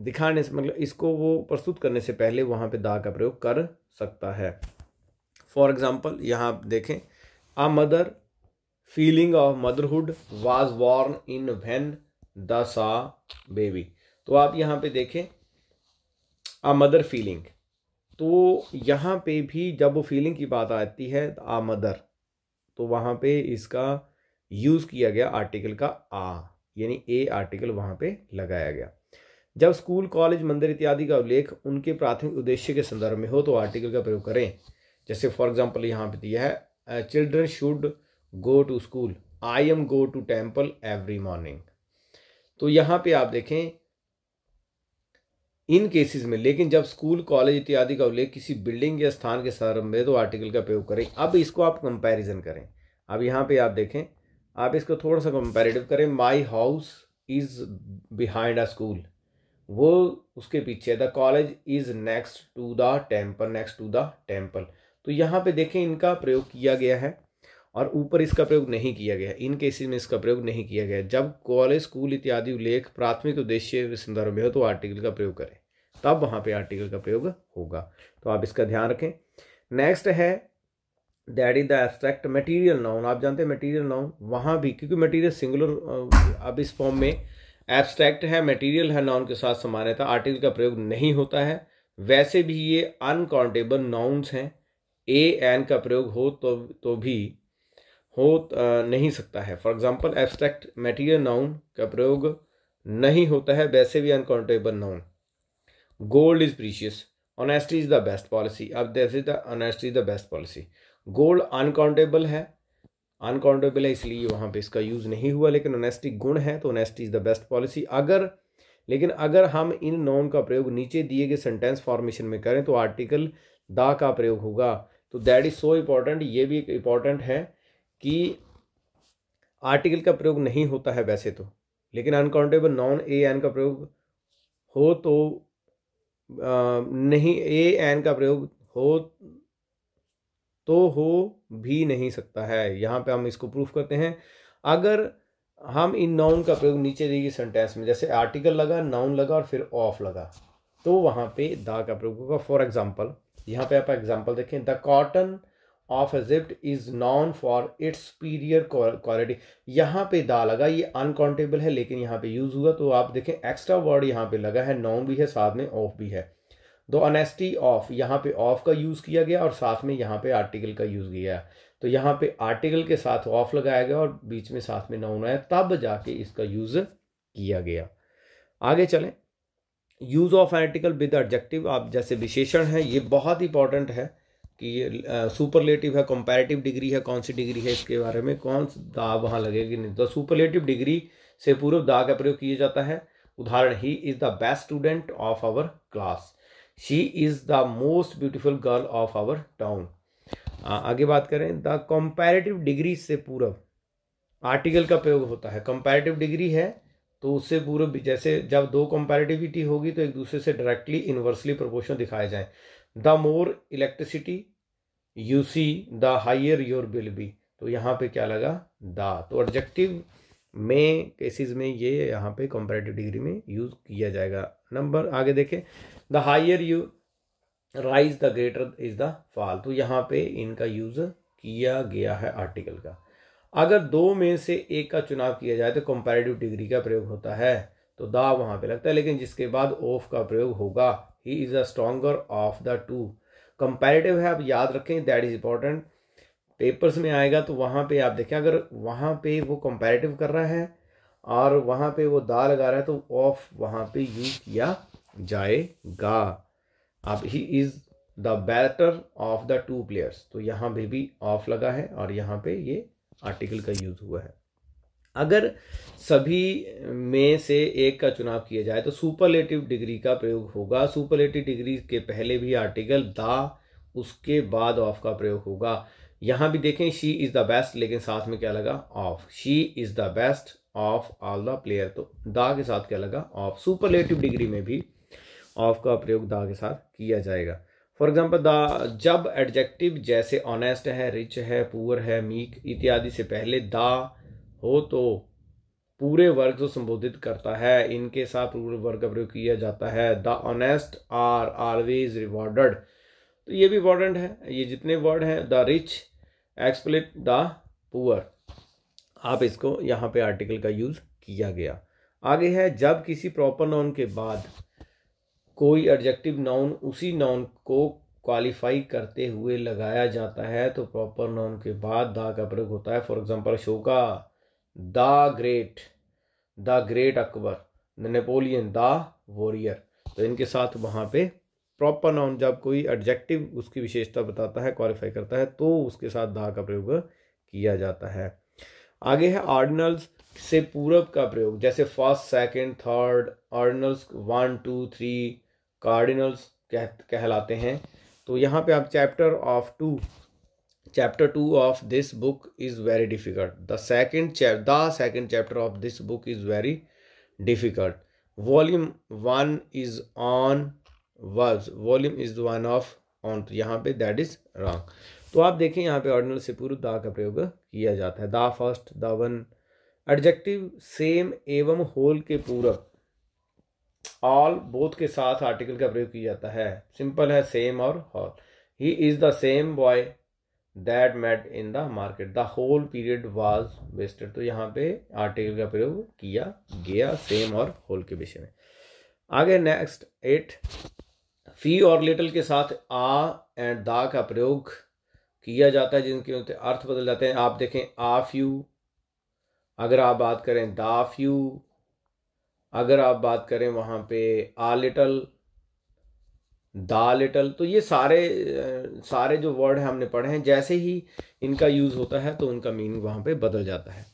दिखाने से मतलब इसको वो प्रस्तुत करने से पहले वहाँ पे दा का प्रयोग कर सकता है फॉर एग्जाम्पल यहाँ आप देखें a mother feeling of motherhood was worn in when the saw baby तो आप यहाँ पे देखें आ मदर फीलिंग तो यहाँ पे भी जब फीलिंग की बात आती है आ मदर तो वहाँ पे इसका यूज़ किया गया आर्टिकल का आ यानी ए आर्टिकल वहाँ पे लगाया गया जब स्कूल कॉलेज मंदिर इत्यादि का उल्लेख उनके प्राथमिक उद्देश्य के संदर्भ में हो तो आर्टिकल का प्रयोग करें जैसे फॉर एग्जाम्पल यहाँ पे दिया है children should go to school I am go to temple every morning तो यहाँ पे आप देखें इन केसेस में लेकिन जब स्कूल कॉलेज इत्यादि का उल्लेख किसी बिल्डिंग या स्थान के संदर्भ में तो आर्टिकल का प्रयोग करें अब इसको आप कंपैरिजन करें अब यहाँ पे आप देखें आप इसको थोड़ा सा कंपेरेटिव करें my house is behind a school वो उसके पीछे the college is next to the temple next to the temple तो यहाँ पे देखें इनका प्रयोग किया गया है और ऊपर इसका प्रयोग नहीं किया गया इन केसेस में इसका प्रयोग नहीं किया गया जब कॉलेज स्कूल इत्यादि उल्लेख प्राथमिक उद्देश्य संदर्भ में हो तो आर्टिकल का प्रयोग करें तब वहाँ पे आर्टिकल का प्रयोग होगा तो आप इसका ध्यान रखें नेक्स्ट है that is the abstract material noun आप जानते हैं मटीरियल नाउन वहाँ भी क्योंकि मटीरियल सिंगुलर अब इस फॉर्म में एब्स्ट्रैक्ट है मटीरियल है नाउन के साथ समान्यता तो आर्टिकल का प्रयोग नहीं होता है वैसे भी ये अनकाउंटेबल नाउन्स हैं ए एन का प्रयोग हो तो तो भी हो नहीं सकता है for example abstract material noun का प्रयोग नहीं होता है वैसे भी uncountable noun gold is precious honesty is the best policy अब that is the honesty is the best policy gold uncountable है अनकाउंटेबल है इसलिए वहाँ पे इसका यूज़ नहीं हुआ लेकिन ऑनेस्टी गुण है तो honesty is the best policy अगर लेकिन अगर हम इन नाउन का प्रयोग नीचे दिए गए सेंटेंस फॉर्मेशन में करें तो आर्टिकल दा का प्रयोग होगा तो दैट इज़ सो इम्पॉर्टेंट ये भी एक इम्पॉर्टेंट है कि आर्टिकल का प्रयोग नहीं होता है वैसे तो लेकिन अनकाउंटेबल नॉन ए एन का प्रयोग हो तो आ, नहीं ए एन का प्रयोग हो तो हो भी नहीं सकता है यहाँ पे हम इसको प्रूफ करते हैं अगर हम इन नाउन का प्रयोग नीचे देगी सेंटेंस में जैसे आर्टिकल लगा नाउन लगा और फिर ऑफ लगा तो वहाँ पे द का प्रयोग होगा फॉर एग्जाम्पल यहाँ पे आप एग्जाम्पल देखें the cotton of Egypt is known for its superior quality यहाँ पे दा लगा ये अनकाउंटेबल है लेकिन यहाँ पे यूज़ हुआ तो आप देखें एक्स्ट्रा वर्ड यहाँ पे लगा है नॉन भी है साथ में ऑफ भी है दो अनेस्टी ऑफ यहाँ पे ऑफ का यूज़ किया गया और साथ में यहाँ पे आर्टिकल का यूज़ किया तो यहाँ पे आर्टिकल के साथ ऑफ लगाया गया और बीच में साथ में नाउन आया तब जाके इसका यूज़ किया गया आगे चलें use of article with objective आप जैसे विशेषण है ये बहुत इंपॉर्टेंट है कि सुपरलेटिव है कंपैरेटिव डिग्री है कौन सी डिग्री है इसके बारे में कौन सा दा वहाँ लगेगी नहीं तो सुपरलेटिव डिग्री से पूर्व दा का प्रयोग किया जाता है उदाहरण he is the best student of our class she is the most beautiful girl of our town आगे बात करें द कंपैरेटिव डिग्री से पूर्व आर्टिकल का प्रयोग होता है कंपैरेटिव डिग्री है तो उससे पूर्व जैसे जब दो कंपैरेटिविटी होगी तो एक दूसरे से डायरेक्टली इन्वर्सली प्रोपोर्शन दिखाए जाए the more electricity you see the higher your bill be तो यहाँ पे क्या लगा द तो ऑब्जेक्टिव में केसेस में ये यहाँ पे कंपेरेटिव डिग्री में यूज़ किया जाएगा नंबर आगे देखें the higher you rise the greater is the fall तो यहाँ पे इनका यूज़ किया गया है आर्टिकल का अगर दो में से एक का चुनाव किया जाए तो कंपेरेटिव डिग्री का प्रयोग होता है तो दा वहाँ पे लगता है लेकिन जिसके बाद ऑफ का प्रयोग होगा he is a stronger of the two comparative है आप याद रखें दैट इज़ इंपॉर्टेंट पेपर्स में आएगा तो वहाँ पे आप देखें अगर वहाँ पे वो कंपेरेटिव कर रहा है और वहाँ पे वो दा लगा रहा है तो ऑफ वहाँ पे यूज किया जाएगा अब he is the better of the two players तो यहाँ पे भी ऑफ लगा है और यहाँ पे ये आर्टिकल का यूज़ हुआ है अगर सभी में से एक का चुनाव किया जाए तो सुपरलेटिव डिग्री का प्रयोग होगा सुपरलेटिव डिग्री के पहले भी आर्टिकल दा उसके बाद ऑफ का प्रयोग होगा यहाँ भी देखें शी इज़ द बेस्ट लेकिन साथ में क्या लगा of she is the best of all the player तो दा के साथ क्या लगा ऑफ सुपरलेटिव डिग्री में भी ऑफ का प्रयोग दा के साथ किया जाएगा फॉर एग्जाम्पल द जब एडजेक्टिव जैसे ऑनेस्ट है रिच है पुअर है मीक इत्यादि से पहले दा हो तो पूरे वर्ग को संबोधित करता है इनके साथ पूरे वर्ग का प्रयोग किया जाता है the honest are always rewarded तो ये भी इंपॉर्टेंट है ये जितने वर्ड हैं the rich exploit the poor आप इसको यहाँ पे आर्टिकल का यूज़ किया गया आगे है जब किसी प्रॉपर नाउन के बाद कोई एडजेक्टिव नाउन उसी नाउन को क्वालिफाई करते हुए लगाया जाता है तो प्रॉपर नाउन के बाद दा का प्रयोग होता है for example Ashoka the great the great Akbar the Napoleon the warrior तो इनके साथ वहाँ पे प्रॉपर नाउन जब कोई एडजेक्टिव उसकी विशेषता बताता है क्वालिफाई करता है तो उसके साथ दा का प्रयोग किया जाता है आगे है ऑर्डिनल्स से पूरब का प्रयोग जैसे first second third ordinals one two three cardinals कह कहलाते हैं तो यहाँ पे आप chapter of two chapter 2 of this book is very difficult the second chap the second chapter of this book is very difficult volume 1 is on verbs volume is one of on तो यहाँ पे that is wrong तो आप देखें यहाँ पे ordinal से पूर्व दा का प्रयोग किया जाता है the first the one adjective same एवं होल के पूरक ऑल बोथ के साथ आर्टिकल का प्रयोग किया जाता है सिंपल है सेम और whole he is the same boy that met in the market the whole period was wasted तो यहाँ पे आर्टिकल का प्रयोग किया गया सेम और होल के विषय में आगे नेक्स्ट एट फी और लिटल के साथ आ एंड द का प्रयोग किया जाता है जिनके होते अर्थ बदल जाते हैं आप देखें आ फ्यू अगर आप बात करें दा फ्यू अगर आप बात करें वहां पे आ लिटल दा लिटल तो ये सारे सारे जो वर्ड हैं हमने पढ़े हैं जैसे ही इनका यूज़ होता है तो उनका मीनिंग वहाँ पे बदल जाता है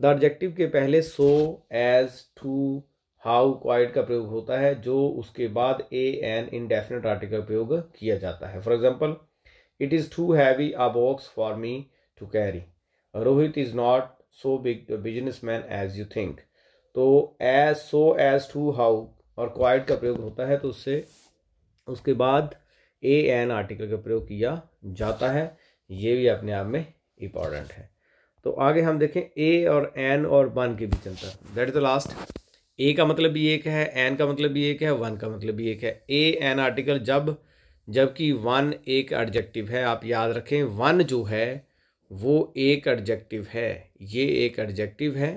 द ऑब्जेक्टिव के पहले so as too how quite का प्रयोग होता है जो उसके बाद ए एन इनडेफिनेट आर्टिकल प्रयोग किया जाता है for example it is too heavy a box for me to carry Rohit is not so big business man as you think तो as so as too how और क्वाइट का प्रयोग होता है तो उससे उसके बाद ए एन आर्टिकल का प्रयोग किया जाता है ये भी अपने आप में इम्पॉर्टेंट है तो आगे हम देखें ए और एन और वन के बीच अंतर that is the last a का मतलब भी एक है एन का मतलब भी एक है वन का मतलब भी एक है ए एन आर्टिकल जब जबकि वन एक एडजेक्टिव है आप याद रखें वन जो है वो एक एडजेक्टिव है ये एक एडजेक्टिव है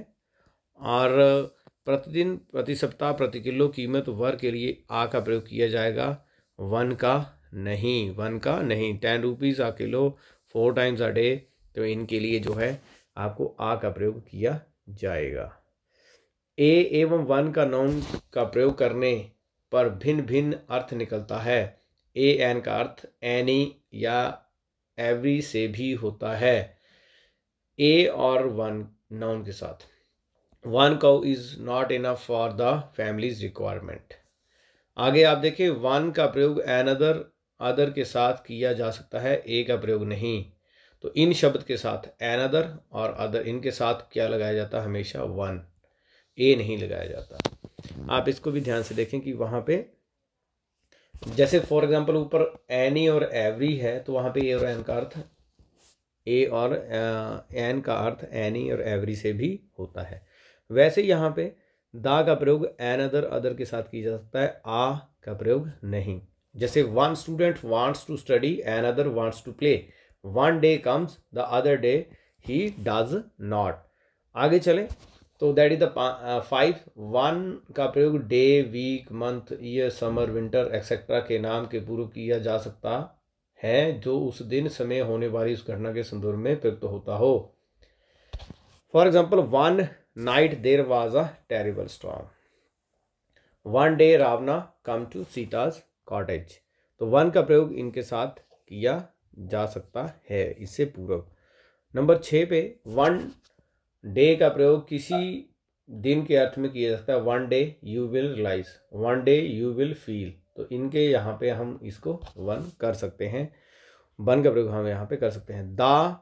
और प्रतिदिन प्रति सप्ताह प्रति किलो कीमत वर के लिए आ का प्रयोग किया जाएगा वन का नहीं वन का नहीं ten rupees a kilo four times a day तो इनके लिए जो है आपको आ का प्रयोग किया जाएगा ए एवं वन का नाउन का प्रयोग करने पर भिन्न भिन्न अर्थ निकलता है ए एन का अर्थ एनी या एवरी से भी होता है ए और वन नाउन के साथ one cow is not enough for the family's requirement आगे आप देखिए वन का प्रयोग एन अदर अदर के साथ किया जा सकता है ए का प्रयोग नहीं तो इन शब्द के साथ एन अदर और अदर इनके साथ क्या लगाया जाता है हमेशा वन ए नहीं लगाया जाता आप इसको भी ध्यान से देखें कि वहां पे जैसे फॉर एग्जांपल ऊपर एनी और एवरी है तो वहां पे ए और एन का अर्थ ए और एन uh, का अर्थ एनी और एवरी से भी होता है वैसे यहाँ पे दा का प्रयोग एन अदर अदर के साथ किया जा सकता है आ का प्रयोग नहीं जैसे one student wants to study another wants to play one day comes the other day he does not आगे चले तो that is the five one का प्रयोग day week month year summer winter etcetera के नाम के पूर्व किया जा सकता है जो उस दिन समय होने वाली उस घटना के संदर्भ में प्रयुक्त होता हो for example one night there was a terrible storm. One day Ravana come to Sita's cottage तो वन का प्रयोग इनके साथ किया जा सकता है इससे पूर्व नंबर छः पे वन डे का प्रयोग किसी दिन के अर्थ में किया जाता है one day you will realise one day you will feel तो इनके यहाँ पे हम इसको वन कर सकते हैं वन का प्रयोग हम यहाँ पे कर सकते हैं द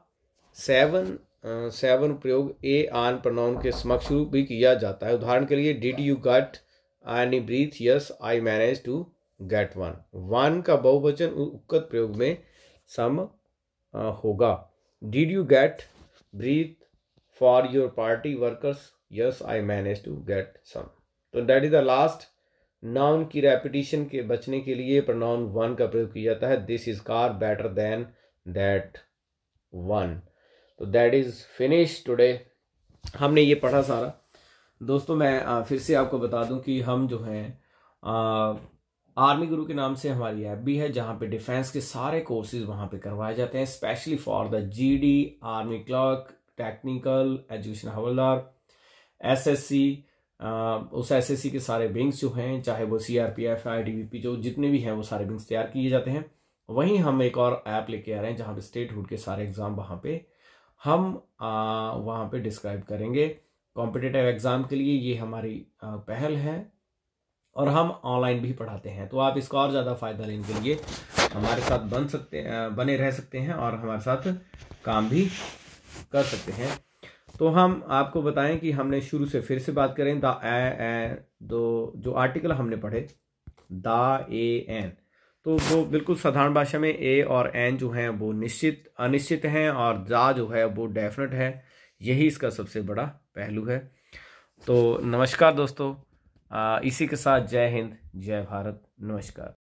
सेवन सेवन प्रयोग ए आन प्रनाउन के समक्ष भी किया जाता है उदाहरण के लिए did you got any breath yes I manage to get one one का बहुवचन उक्त प्रयोग में सम होगा did you get breath for your party workers yes I manage to get some तो that is the last noun की repetition के बचने के लिए प्रनाउन वन का प्रयोग किया जाता है this is car better than that one तो दैट इज़ फिनिश टुडे हमने ये पढ़ा सारा दोस्तों मैं फिर से आपको बता दूं कि हम जो हैं आर्मी गुरु के नाम से हमारी ऐप भी है जहां पे डिफेंस के सारे कोर्सेज वहां पे करवाए जाते हैं specially for the GD army clerk technical education havildar SSC उस एसएससी के सारे विंग्स जो हैं चाहे वो सीआरपीएफ पी जो जितने भी हैं वो सारे विंग्स तैयार किए जाते हैं वहीं हम एक और ऐप लेके आ रहे हैं जहाँ पे स्टेट हुड के सारे एग्ज़ाम वहाँ पे हम वहाँ पे डिस्क्राइब करेंगे कॉम्पिटिटिव एग्ज़ाम के लिए ये हमारी पहल है और हम ऑनलाइन भी पढ़ाते हैं तो आप इसका और ज़्यादा फ़ायदा लेने के लिए हमारे साथ बन सकते बने रह सकते हैं और हमारे साथ काम भी कर सकते हैं तो हम आपको बताएं कि हमने शुरू से फिर से बात करें द ए दो जो आर्टिकल हमने पढ़े द ए एन तो वो बिल्कुल साधारण भाषा में ए और एन जो हैं वो निश्चित अनिश्चित हैं और जा जो है वो डेफिनेट है यही इसका सबसे बड़ा पहलू है तो नमस्कार दोस्तों इसी के साथ जय हिंद जय भारत नमस्कार